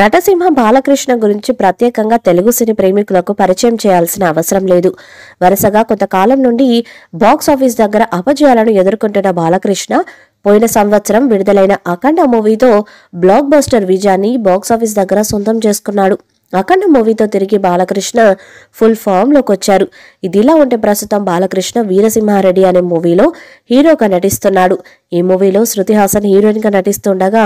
నటసింహ బాలకృష్ణ గురించి ప్రత్యేకంగా తెలుగు సినీ ప్రేమికులకు పరిచయం చేయాల్సిన అవసరం లేదు వరుసగా కొంతకాలం నుండి బాక్స్ ఆఫీస్ దగ్గర అపజయాలను ఎదుర్కొంటున్న బాలకృష్ణ పోయిన సంవత్సరం విడుదలైన అఖండ మూవీతో బ్లాక్ బస్టర్ విజయాన్ని బాక్సాఫీస్ దగ్గర సొంతం చేసుకున్నాడు అఖండ మూవీతో తిరిగి బాలకృష్ణ ఫుల్ లోకి వచ్చారు ఇదిలా ఉంటే ప్రస్తుతం బాలకృష్ణ వీరసింహారెడ్డి అనే మూవీలో హీరోగా నటిస్తున్నాడు ఈ మూవీలో శృతి హాసన్ హీరోయిన్గా నటిస్తుండగా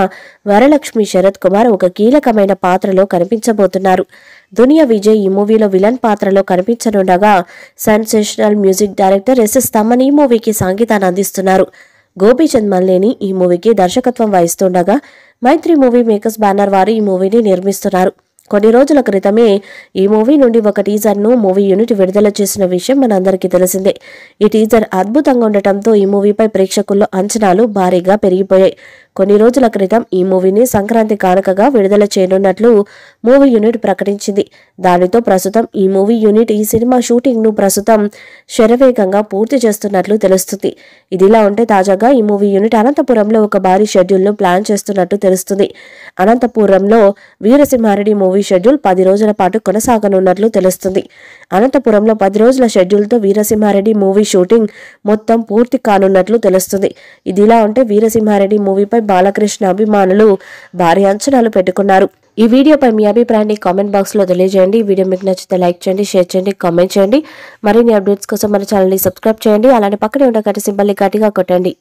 వరలక్ష్మి శరత్ కుమార్ ఒక కీలకమైన పాత్రలో కనిపించబోతున్నారు దునియా విజయ్ ఈ మూవీలో విలన్ పాత్రలో కనిపించనుండగా sensational music director S S Thaman ఈ మూవీకి సంగీతాన్ని అందిస్తున్నారు గోపీచంద్ మల్లేని ఈ మూవీకి దర్శకత్వం వహిస్తుండగా మైత్రి మూవీ మేకర్స్ బ్యానర్ వారు ఈ మూవీని నిర్మిస్తున్నారు కొన్ని రోజుల క్రితమే ఈ మూవీ నుండి ఒక టీజర్ను మూవీ యూనిట్ విడుదల చేసిన విషయం మనందరికీ తెలిసిందే ఈ టీజర్ అద్భుతంగా ఉండటంతో ఈ మూవీపై ప్రేక్షకుల్లో అంచనాలు భారీగా పెరిగిపోయాయి కొన్ని రోజుల క్రితం ఈ మూవీని సంక్రాంతి కానుకగా విడుదల చేయనున్నట్లు మూవీ యూనిట్ ప్రకటించింది దానితో ప్రస్తుతం ఈ మూవీ యూనిట్ ఈ సినిమా షూటింగ్ను ప్రస్తుతం శరవేగంగా పూర్తి చేస్తున్నట్లు తెలుస్తుంది ఇదిలా ఉంటే తాజాగా ఈ మూవీ యూనిట్ అనంతపురంలో ఒక భారీ షెడ్యూల్ను ప్లాన్ చేస్తున్నట్లు తెలుస్తుంది అనంతపురంలో వీరసింహారెడ్డి మూవీ షెడ్యూల్ పది రోజుల పాటు కొనసాగనున్నట్లు తెలుస్తుంది అనంతపురంలో పది రోజుల షెడ్యూల్తో వీరసింహారెడ్డి మూవీ షూటింగ్ మొత్తం పూర్తి కానున్నట్లు తెలుస్తుంది ఇదిలా ఉంటే వీరసింహారెడ్డి మూవీపై బాలకృష్ణ అభిమానులు భారీ అంచనాలు పెట్టుకున్నారు ఈ వీడియోపై మీ అభిప్రాయాన్ని కామెంట్ లో తెలియజేయండి వీడియో మీకు నచ్చితే లైక్ చేయండి షేర్ చేయండి కామెంట్ చేయండి మరిన్ని అప్డేట్స్ కోసం మన ఛానల్ని సబ్స్క్రైబ్ చేయండి అలానే పక్కనే ఉండే గట్టి సింబల్ని గట్టిగా కొట్టండి